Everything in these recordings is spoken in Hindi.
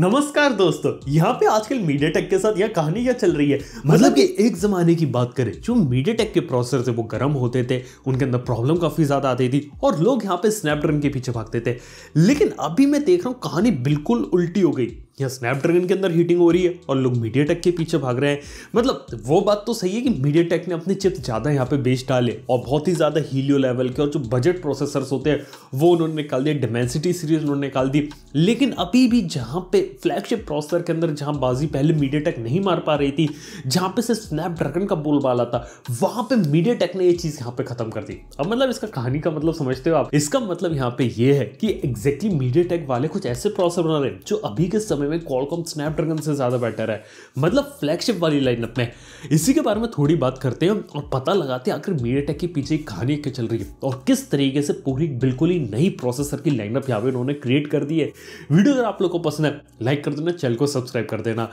नमस्कार दोस्तों यहाँ पे आजकल मीडिया टेक के साथ यह कहानी क्या चल रही है मतलब, मतलब कि एक ज़माने की बात करें जो मीडिया टेक के प्रोसेसर थे वो गर्म होते थे उनके अंदर प्रॉब्लम काफ़ी ज़्यादा आती थी और लोग यहाँ पे स्नैपड्रैगन के पीछे भागते थे लेकिन अभी मैं देख रहा हूँ कहानी बिल्कुल उल्टी हो गई यहाँ स्नैपड्रैगन के अंदर हीटिंग हो रही है और लोग मीडिया टेक के पीछे भाग रहे हैं मतलब वो बात तो सही है कि मीडिया टेक ने अपने चिप ज़्यादा यहाँ पे बेच डाले और बहुत ही ज़्यादा हीलियो लेवल के और जो बजट प्रोसेसर्स होते हैं वो उन्होंने निकाल दिए डिमेंसिटी सीरीज उन्होंने निकाल दी लेकिन अभी भी जहाँ पे फ्लैगशिप प्रोसेसर के अंदर जहाँ बाजी पहले मीडिया टेक नहीं मार पा रही थी जहाँ पे सिर्फ स्नैपड्रैगन का बोलबाला था वहाँ पर मीडिया टेक ने ये चीज़ यहाँ पे ख़त्म कर दी अब मतलब इसका कहानी का मतलब समझते हो आप इसका मतलब यहाँ पे ये है कि एग्जैक्टली मीडिया टेक वाले कुछ ऐसे प्रोसेसर बना रहे जो अभी के समय वे कॉलकॉम स्नैपड्रैगन से ज़्यादा बेटर है मतलब फ्लैगशिप वाली लाइनअप में इसी के बारे में थोड़ी बात करते हैं और पता लगाते हैं आखिर मीडियाटेक के पीछे कहानी क्या चल रही है और किस तरीके से पूरी बिल्कुल ही नई प्रोसेसर की लाइनअप यहाँ पे उन्होंने क्रिएट कर दी है वीडियो अगर आप लोग को पसंद है लाइक कर देना चैनल को सब्सक्राइब कर देना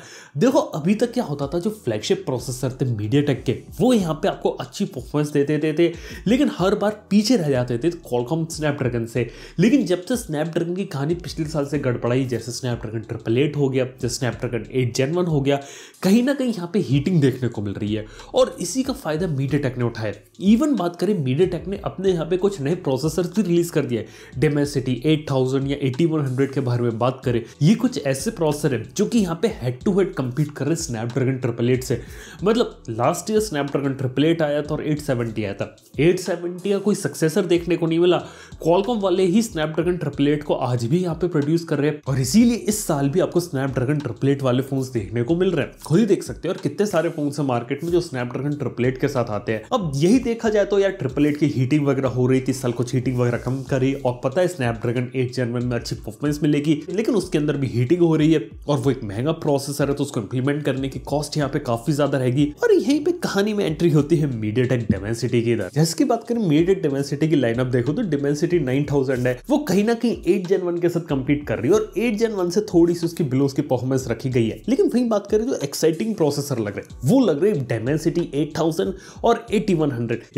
देखो अभी तक क्या होता था जो फ्लैगशिप प्रोसेसर थे मीडियाटेक के वो यहाँ पे आपको अच्छी परफॉर्मेंस देते देते लेकिन हर बार पीछे रह जाते थे कॉलकॉम स्नैपड्रैगन से लेकिन जब से स्नैपड्रैगन की कहानी पिछले साल से गड़बड़ाई जैसे स्नैपड्रैगन ट्रिपल एट हो गया जैसे स्नैपड्रैगन एट जेन वन हो गया कहीं ना कहीं यहाँ पे हीटिंग देखने को मिल रही है और इसी का फायदा मीडिया टेक ने उठाया इवन बात करें मीडिया टेक ने अपने यहाँ पे कुछ नए प्रोसेसर भी रिलीज कर दिए डेमेसिटी एट या एटी के बारे में बात करें ये कुछ ऐसे प्रोसेसर है जो कि यहाँ पे हेड टू हेड कम्पीट कर रहे स्नैपड्रैगन ट्रिपल एट से मतलब last year Snapdragon triple eight आया था और एट सेवेंटी आया था एट सेवेंटी का कोई सक्सेसर देखने को नहीं मिला कॉलकॉम वाले ही स्नैपड्रैगन ट्रिपल एट को आज भी यहाँ पे प्रोड्यूस कर रहे हैं और इसीलिए इस साल भी आप आपको स्नैपड्रैगन ट्रिपलेट वाले फोन्स देखने को मिल रहे हैं खुद ही देख सकते हैं और कितने सारे फोन है मार्केट में जो स्नैपड्रैगन ट्रिपलेट के साथ आते हैं अब यही देखा जाए तो यार ट्रिपलेट की हीटिंग वगैरह हो रही थी सल कुछ हीटिंग वगैरह कम करी और पता है स्नैपड्रैगन एट जनवन में अच्छी परफॉर्मेंस मिलेगी लेकिन उसके अंदर भी हीटिंग हो रही है और वो एक महंगा प्रोसेसर है तो उसको इम्प्लीमेंट करने की कॉस्ट यहाँ पे काफी ज्यादा रहेगी और यही पे कहानी में एंट्री होती है मीडिया टेक डेमेंसिटी की इधर जिसकी बात करें मीडिया डेमेंसिटी की लाइनअप देखो तो डेमेंसिटी नाइन है वो कहीं ना कहीं एट जनवन के साथ कम्पीट कर रही है और एट जनवन से थोड़ी सी उसकी बिलो उसकी परफॉर्मेंस रखी गई है लेकिन वही बात करें जो एक्साइटिंग प्रोसेसर लग रहे हैं वो लग रहे डेमेंसिटी एट और एटी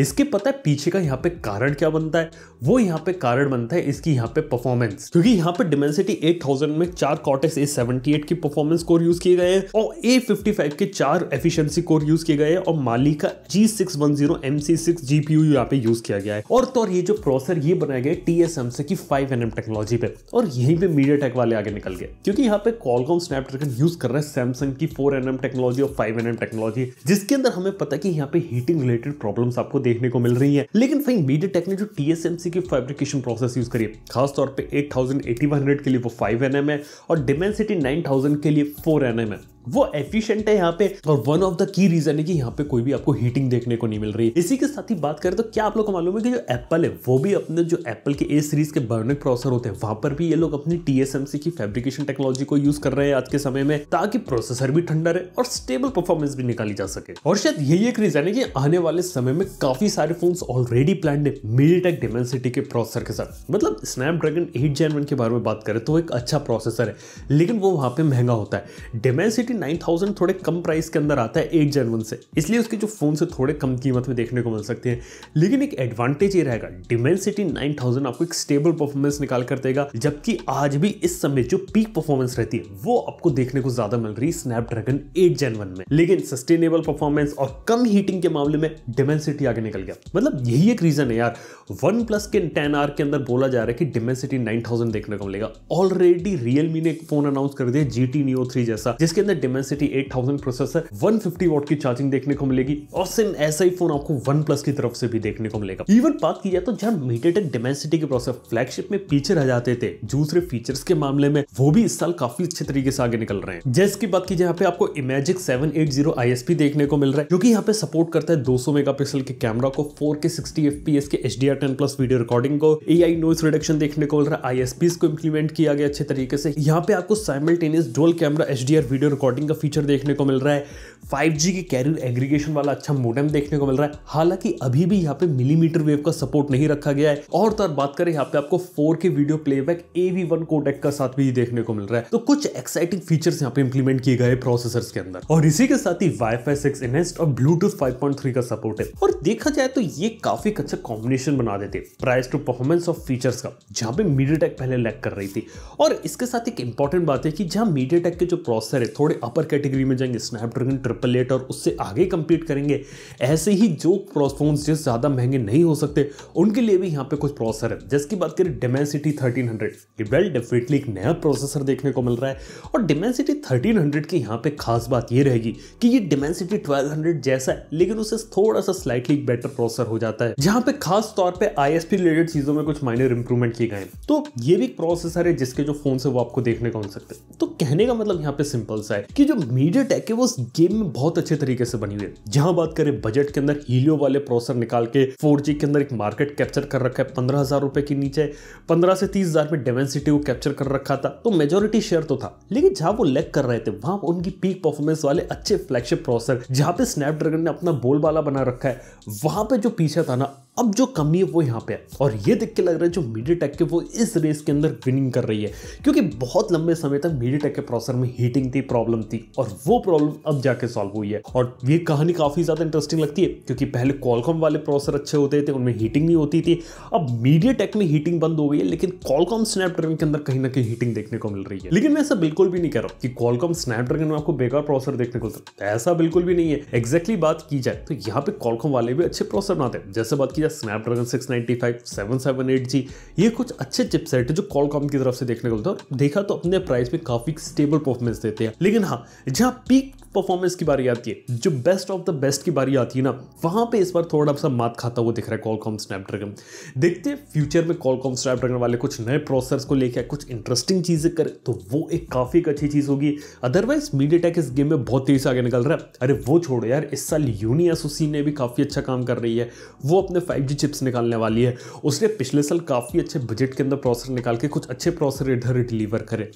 इसके पता है पीछे का यहाँ पे कारण क्या बनता है वो यहाँ पे कारण बनता है इसकी यहाँ पे परफॉर्मेंस क्योंकि यहाँ पे डिमेंसिटी 8000 में चार कॉटेस ए सेवेंटी की परफॉर्मेंस कोर यूज किए गए हैं और ए के चार एफिशिएंसी कोर यूज किए गए हैं और माली का G six one zero M C six GPU यहाँ पे यूज किया गया है और तो और ये जो प्रोसेसर ये बनाया गया टी एस एम से की फाइव एन एम टेक्नोलॉजी पे और यही पे मीडिया टेक वाले आगे निकल गए क्योंकि यहाँ पे पे कॉलकॉम स्नैप ड्रैगन यूज कर रहा है सैमसंग की फोर एन टेक्नोलॉजी और फाइव एन टेक्नोलॉजी जिसके अंदर हमें पता है कि यहाँ पे हीटिंग रिलेटेड प्रॉब्लम आपको देखने को मिल रही है लेकिन वहीं मीडिया टेक ने जो टीएसएमसी की फेब्रिकेशन प्रोसेस यूज करिए खासतौर पर एट थाउजेंड के लिए वो फाइव एन है और डिमेंसिटी नाइन के लिए फोर एन है वो एफिशिएंट है यहाँ पे और one of the key reason है कि यहाँ पे कोई भी आपको हीटिंग देखने को नहीं मिल रही इसी के साथ ही बात करें तो क्या आप लोग को मालूम है कि जो एप्पल है वो भी अपने जो एप्पल के ए सीरीज के बर्निक प्रोसेसर होते हैं वहां पर भी ये लोग अपनी टीएसएमसी की फैब्रिकेशन टेक्नोलॉजी को यूज कर रहे हैं आज के समय में ताकि प्रोसेसर भी ठंडा रहे और स्टेबल परफॉर्मेंस भी निकाली जा सके और शायद यही एक रीजन है कि आने वाले समय में काफी सारे फोन ऑलरेडी प्लान है मीडियाटेक डिमेंसिटी के प्रोसेसर के साथ मतलब स्नैपड्रैगन एट जेन के बारे में बात करें तो एक अच्छा प्रोसेसर है लेकिन वो वहां पर महंगा होता है डेमेंसिटी नाइन थोड़े कम प्राइस के अंदर आता है एट जेन से इसलिए उसके जो फोन से थोड़े कम कीमत में देखने को मिल सकते हैं लेकिन एक एडवांटेज ये रहेगा डिमेंसिटी सिटी आपको एक स्टेबल परफॉर्मेंस निकाल कर देगा जबकि आज भी इस समय जो पीक परफॉर्मेंस रहती है वो आपको देखने को ज्यादा मिल रही है स्नैपड्रैगन एट जेन वन में लेकिन सस्टेनेबल परफॉर्मेंस और कम हीटिंग के मामले में डिमेंसिटी आगे निकल गया मतलब यही एक रीजन है यार वन प्लस के टेन आर के अंदर बोला जा रहा है कि डिमेंसिटी नाइन देखने को मिलेगा ऑलरेडी रियलमी ने एक फोन अनाउंस कर दिया जी टी नियो थ्री जैसा जिसके अंदर डिमेंसिटी 8000 प्रोसेसर 150 वॉट की चार्जिंग देखने को मिलेगी और सिम ऐसा ही फोन आपको वन प्लस की तरफ से भी देखने को मिलेगा इवन बात की जाए तो जहां मीटेटेक डिमेंसिटी के प्रोसेसर फ्लैगशिप में पीछे रह जाते थे दूसरे फीचर्स के मामले में वो भी इस साल काफी अच्छे तरीके से आगे निकल रहे हैं जैसे की बात की जाए आपको इमेजिक सेवन एट जीरो देखने को मिल रहा है जो की यहाँ पे सपोर्ट करता है दो मेगा पिक्सल के कैमरा को four K P S K H D plus video recording को ए आई नोइस रिडक्शन देखने को मिल रहा है आई एस पी को इम्प्लीमेंट किया गया अच्छे तरीके से यहाँ पे आपको simultaneous dual camera H video recording स्लॉटिंग का फीचर देखने को मिल रहा है फाइव जी के कैरियर एग्रीगेशन वाला अच्छा मोडम देखने को मिल रहा है हालांकि अभी भी यहाँ पे मिलीमीटर वेव का सपोर्ट नहीं रखा गया है और तो बात करें यहाँ पे आपको फोर के वीडियो प्लेबैक वन कोडेक का साथ भी देखने को मिल रहा है तो कुछ एक्साइटिंग फीचर्स यहाँ पे इंप्लीमेंट किए गए प्रोसेसर के अंदर और इसी के साथ ही वाई वाईफाई सिक्स एनहेस्ट और ब्लूटूथ 5.3 का सपोर्ट है और देखा जाए तो ये काफी अच्छा कॉम्बिनेशन बना देते price to performance of features का जहाँ पे मीडिया पहले लैक कर रही थी और इसके साथ एक इंपॉर्टेंट बात है कि जहाँ मीडिया के जो प्रोसेसर है थोड़े कोई अपर कैटेगरी में जाएंगे स्नैपड्रैगन ट्रिपल एट और उससे आगे कंपीट करेंगे ऐसे ही जो फोन्स जिस ज़्यादा महंगे नहीं हो सकते उनके लिए भी यहाँ पे कुछ प्रोसेसर है जिसकी बात करें Dimensity thirteen hundred well definitely एक नया प्रोसेसर देखने को मिल रहा है और डेमेंसिटी थर्टीन हंड्रेड की यहाँ पर खास बात ये रहेगी कि ये डेमेंसिटी ट्वेल्व हंड्रेड जैसा है लेकिन उसे थोड़ा सा स्लाइटली बेटर प्रोसेसर हो जाता है जहाँ पे खास तौर पर आई रिलेटेड चीज़ों में कुछ माइनर इंप्रूवमेंट किए गए तो ये भी एक प्रोसेसर है जिसके जो फोन है वो आपको देखने को मिल सकते हैं तो कहने का मतलब यहाँ पे सिंपल सा है कि जो मीडिया टेक है वो इस गेम में बहुत अच्छे तरीके से बनी हुई है जहां बात करें बजट के अंदर हीलियो वाले प्रोसेसर निकाल के फोर के अंदर एक मार्केट कैप्चर कर रखा है पंद्रह हजार रुपए के नीचे पंद्रह से तीस हजार में डेवेंसिटी को कैप्चर कर रखा था तो मेजोरिटी शेयर तो था लेकिन जहां वो लेग कर रहे थे वहां उनकी पीक परफॉर्मेंस वाले अच्छे फ्लैगशिप प्रोसेसर जहां पे स्नैपड्रैगन ने अपना बोलबाला बना रखा है वहां पे जो पीछे था ना अब जो कमी है वो यहाँ पे है और ये देख के लग रहा है जो मीडिया टेक के वो इस रेस के अंदर विनिंग कर रही है क्योंकि बहुत लंबे समय तक मीडिया टेक के प्रोसेसर में हीटिंग थी प्रॉब्लम थी और वो प्रॉब्लम अब जाके सॉल्व हुई है और ये कहानी काफ़ी ज़्यादा इंटरेस्टिंग लगती है क्योंकि पहले कॉलकॉम वाले प्रोसेसर अच्छे होते थे उनमें हीटिंग नहीं होती थी अब मीडिया टेक में हीटिंग बंद हो गई है लेकिन कॉलकॉम स्नैपड्रैगन के अंदर कहीं ना कहीं हीटिंग देखने को मिल रही है लेकिन मैं ऐसा बिल्कुल भी नहीं कह रहा हूँ कि कॉलकॉम स्नैपड्रैगन में आपको बेकार प्रोसेसर देखने को मिलता ऐसा बिल्कुल भी नहीं है एक्जैक्टली बात की जाए तो यहाँ पे कॉलकॉम वाले भी अच्छे प्रोसेसर बनाते हैं जैसे बात की या Snapdragon six ninety five seven seven eight G ये कुछ अच्छे चिपसेट है जो कॉलकॉम की तरफ से देखने को मिलता है देखा तो अपने प्राइस में काफ़ी स्टेबल परफॉर्मेंस देते हैं लेकिन हाँ जहाँ पीक परफॉर्मेंस की बारी आती है जो बेस्ट ऑफ द बेस्ट की बारी आती है ना वहां पे इस बार थोड़ा सा मात खाता हुआ दिख रहा है कॉलकॉम स्नैपड्रैगन देखते हैं फ्यूचर में कॉलकॉम स्नैपड्रैगन वाले कुछ नए प्रोसेसर्स को लेकर कुछ इंटरेस्टिंग चीजें करें तो वो एक काफी एक अच्छी चीज होगी अदरवाइज मीडिया टेक इस गेम में बहुत तेज आगे निकल रहा है अरे वो छोड़ो यार इस साल यूनी एसोसी ने भी काफी अच्छा काम कर रही है वो अपने फाइव चिप्स निकालने वाली है उसने पिछले साल काफी अच्छे बजट के अंदर प्रोसेसर निकाल के कुछ अच्छे प्रोसेसर इधर डिलीवर करे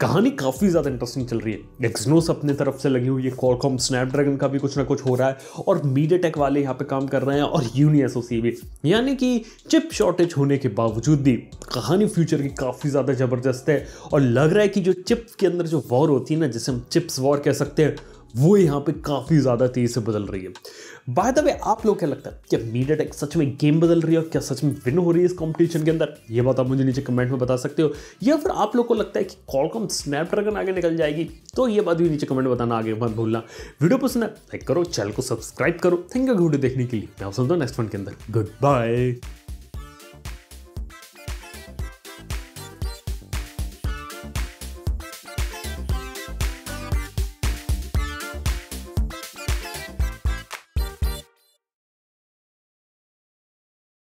कहानी काफी ज्यादा इंटरेस्टिंग चल रही है एक्सनोस अपने तरफ से लगी हुई ये कॉलकॉम स्नैपड्रैगन का भी कुछ ना कुछ हो रहा है और मीडिया वाले यहाँ पे काम कर रहे हैं और सी भी यानी कि चिप शॉर्टेज होने के बावजूद भी कहानी फ्यूचर की काफ़ी ज़्यादा ज़बरदस्त है और लग रहा है कि जो चिप के अंदर जो वॉर होती है ना जिसे हम चिप्स वॉर कह सकते हैं वो यहाँ पे काफ़ी ज़्यादा तेज़ से बदल रही है बाय द वे आप लोग क्या लगता है क्या मीडिया टेक सच में गेम बदल रही है और क्या सच में विन हो रही है इस कंपटीशन के अंदर ये बात आप मुझे नीचे कमेंट में बता सकते हो या फिर आप लोग को लगता है कि कॉलकॉम स्नैपड्रैगन आगे निकल जाएगी तो ये बात भी नीचे कमेंट बताना आगे मत भूलना वीडियो पसंद है लाइक करो चैनल को सब्सक्राइब करो थैंक यू वीडियो देखने के लिए मैं सुनता हूँ नेक्स्ट वन के अंदर गुड बाय